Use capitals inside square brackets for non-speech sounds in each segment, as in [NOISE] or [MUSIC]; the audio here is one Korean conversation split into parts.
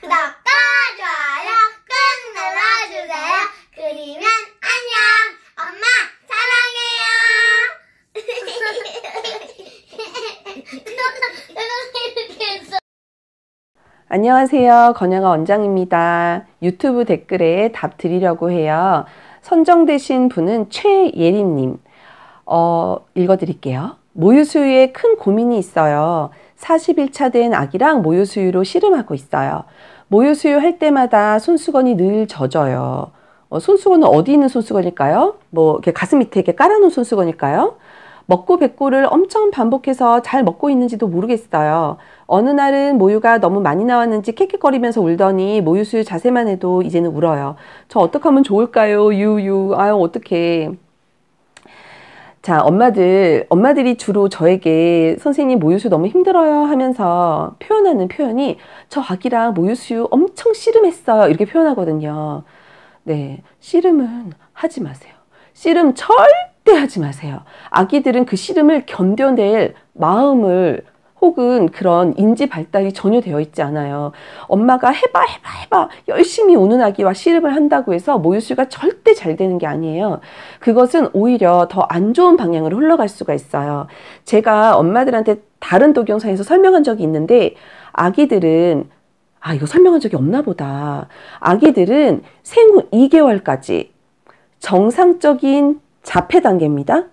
구독과 좋아요 꾹 눌러주세요. 그리면 안녕. 엄마 사랑해요. [LAUGHS] 안녕하세요. 건영아 원장입니다. 유튜브 댓글에 답 드리려고 해요. 선정되신 분은 최예림님. 어, 읽어드릴게요. 모유수유에 큰 고민이 있어요. 4일차된 아기랑 모유수유로 씨름하고 있어요. 모유수유 할 때마다 손수건이 늘 젖어요. 어, 손수건은 어디 있는 손수건일까요? 뭐 이렇게 가슴 밑에 이렇게 깔아놓은 손수건일까요? 먹고 뱉고를 엄청 반복해서 잘 먹고 있는지도 모르겠어요. 어느 날은 모유가 너무 많이 나왔는지 킥킥거리면서 울더니 모유 수유 자세만 해도 이제는 울어요. 저 어떻게 하면 좋을까요? 유유. 아유 어떡해. 자, 엄마들, 엄마들이 주로 저에게 선생님 모유수 너무 힘들어요 하면서 표현하는 표현이 저 아기랑 모유수유 엄청 씨름했어요. 이렇게 표현하거든요. 네. 씨름은 하지 마세요. 씨름 절대 하지 마세요. 아기들은 그 씨름을 견뎌낼 마음을 혹은 그런 인지 발달이 전혀 되어 있지 않아요. 엄마가 해봐, 해봐, 해봐. 열심히 우는 아기와 씨름을 한다고 해서 모유수가 절대 잘 되는 게 아니에요. 그것은 오히려 더 안 좋은 방향으로 흘러갈 수가 있어요. 제가 엄마들한테 다른 독영상에서 설명한 적이 있는데, 아기들은 아, 이거 설명한 적이 없나 보다. 아기들은 생후 2개월까지 정상적인 자폐 단계입니다.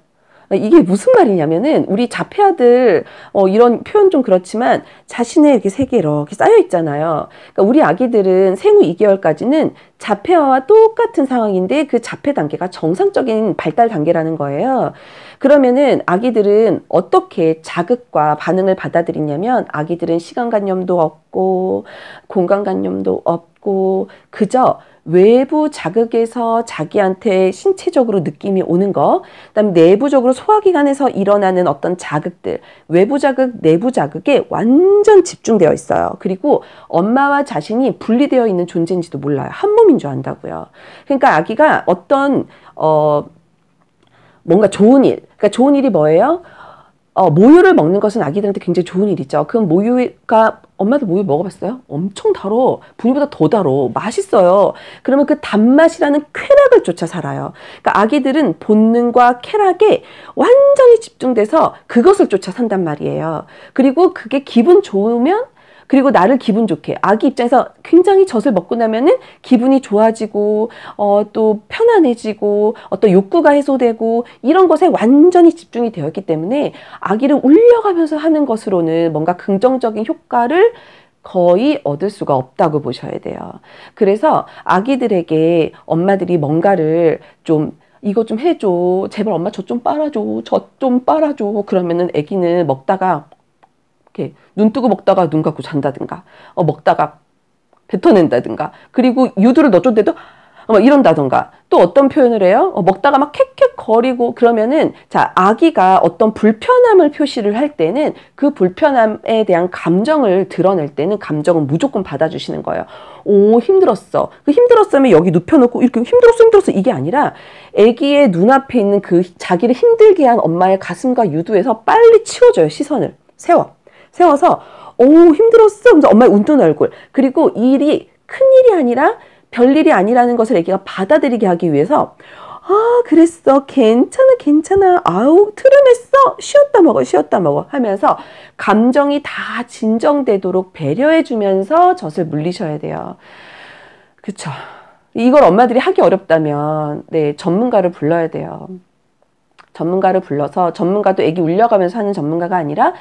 이게 무슨 말이냐면은 우리 자폐아들 어 이런 표현 좀 그렇지만 자신의 이렇게 세계 이렇게 쌓여 있잖아요. 그러니까 우리 아기들은 생후 2개월까지는 자폐아와 똑같은 상황인데 그 자폐 단계가 정상적인 발달 단계라는 거예요. 그러면은 아기들은 어떻게 자극과 반응을 받아들이냐면 아기들은 시간관념도 없고 공간관념도 없고 없고 그저 외부 자극에서 자기한테 신체적으로 느낌이 오는 거, 그다음 내부적으로 소화기관에서 일어나는 어떤 자극들, 외부 자극, 내부 자극에 완전 집중되어 있어요. 그리고 엄마와 자신이 분리되어 있는 존재인지도 몰라요. 한 몸인 줄 안다고요. 그러니까 아기가 어떤 어 뭔가 좋은 일, 그러니까 좋은 일이 뭐예요? 어, 모유를 먹는 것은 아기들한테 굉장히 좋은 일이죠. 그럼 모유가 엄마도 모유 먹어봤어요? 엄청 달어. 분유보다 더 달어. 맛있어요. 그러면 그 단맛이라는 쾌락을 쫓아 살아요. 그러니까 아기들은 본능과 쾌락에 완전히 집중돼서 그것을 쫓아 산단 말이에요. 그리고 그게 기분 좋으면 그리고 나를 기분 좋게 아기 입장에서 굉장히 젖을 먹고 나면은 기분이 좋아지고 어, 또 편안해지고 어떤 욕구가 해소되고 이런 것에 완전히 집중이 되었기 때문에 아기를 울려가면서 하는 것으로는 뭔가 긍정적인 효과를 거의 얻을 수가 없다고 보셔야 돼요. 그래서 아기들에게 엄마들이 뭔가를 좀 이거 좀 해줘. 제발 엄마 저 좀 빨아줘. 저 좀 빨아줘. 그러면은 아기는 먹다가 이렇게 눈 뜨고 먹다가 눈 감고 잔다든가 어, 먹다가 뱉어낸다든가 그리고 유두를 넣어줬는데도 막이런다든가또 어떤 표현을 해요? 어, 먹다가 막 캑캑 거리고 그러면은 자 아기가 어떤 불편함을 표시를 할 때는 그 불편함에 대한 감정을 드러낼 때는 감정은 무조건 받아주시는 거예요. 오 힘들었어. 그 힘들었으면 여기 눕혀놓고 이렇게 힘들었어 힘들었어 이게 아니라 아기의 눈앞에 있는 그 자기를 힘들게 한 엄마의 가슴과 유두에서 빨리 치워줘요 시선을 세워. 세워서 오 힘들었어 하면서 엄마의 웃는 얼굴 그리고 일이 큰 일이 아니라 별일이 아니라는 것을 애기가 받아들이게 하기 위해서 아 그랬어 괜찮아 괜찮아 아우 트름했어 쉬었다 먹어 쉬었다 먹어 하면서 감정이 다 진정되도록 배려해 주면서 젖을 물리셔야 돼요 그쵸 이걸 엄마들이 하기 어렵다면 네 전문가를 불러야 돼요 전문가를 불러서 전문가도 아기 울려가면서 하는 전문가가 아니라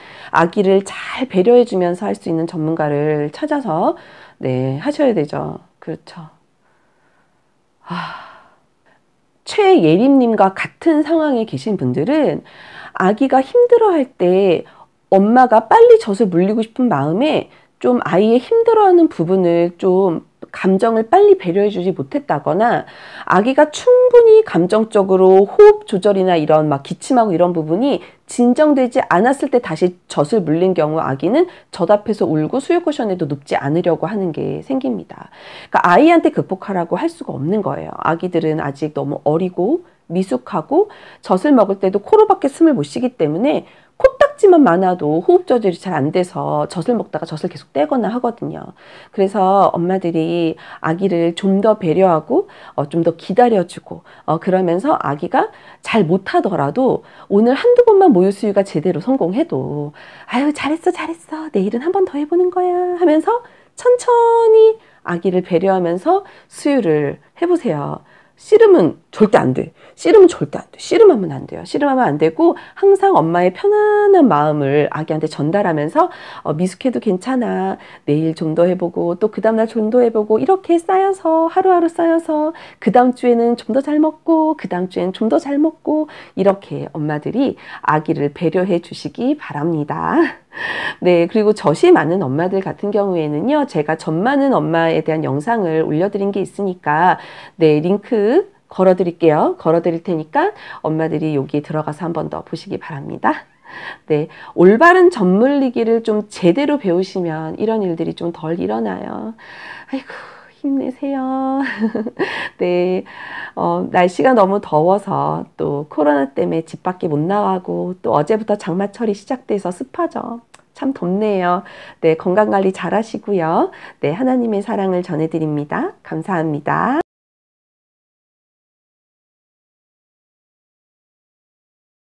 아기를 잘 배려해 주면서 할 수 있는 전문가를 찾아서 네 하셔야 되죠. 그렇죠. 아, 최예림님과 같은 상황에 계신 분들은 아기가 힘들어할 때 엄마가 빨리 젖을 물리고 싶은 마음에 좀 아이의 힘들어하는 부분을 좀 감정을 빨리 배려해 주지 못했다거나 아기가 충분히 감정적으로 호흡 조절이나 이런 막 기침하고 이런 부분이 진정되지 않았을 때 다시 젖을 물린 경우 아기는 젖앞에서 울고 수유 쿠션에도 눕지 않으려고 하는 게 생깁니다. 그러니까 아이한테 극복하라고 할 수가 없는 거예요. 아기들은 아직 너무 어리고 미숙하고 젖을 먹을 때도 코로 밖에 숨을 못 쉬기 때문에 코딱지만 많아도 호흡 조절이 잘 안 돼서 젖을 먹다가 젖을 계속 떼거나 하거든요. 그래서 엄마들이 아기를 좀 더 배려하고 어, 좀 더 기다려주고 어, 그러면서 아기가 잘 못하더라도 오늘 한두 번만 모유 수유가 제대로 성공해도 아유 잘했어 잘했어 내일은 한 번 더 해보는 거야 하면서 천천히 아기를 배려하면서 수유를 해보세요. 씨름은 절대 안 돼. 씨름은 절대 안 돼. 씨름하면 안 돼요. 씨름하면 안 되고 항상 엄마의 편안한 마음을 아기한테 전달하면서 어, 미숙해도 괜찮아. 내일 좀 더 해보고 또 그 다음날 좀 더 해보고 이렇게 쌓여서 하루하루 쌓여서 그 다음 주에는 좀 더 잘 먹고 그 다음 주에는 좀 더 잘 먹고 이렇게 엄마들이 아기를 배려해 주시기 바랍니다. 네, 그리고 젖이 많은 엄마들 같은 경우에는요, 제가 젖 많은 엄마에 대한 영상을 올려드린 게 있으니까, 네, 링크 걸어 드릴게요. 걸어 드릴 테니까 엄마들이 여기 들어가서 한 번 더 보시기 바랍니다. 네, 올바른 젖물리기를 좀 제대로 배우시면 이런 일들이 좀 덜 일어나요. 아이고. 힘내세요. [LAUGHS] 네, 어, 날씨가 너무 더워서 또 코로나 때문에 집 밖에 못 나가고 또 어제부터 장마철이 시작돼서 습하죠. 참 덥네요. 네, 건강 관리 잘 하시고요. 네, 하나님의 사랑을 전해드립니다. 감사합니다.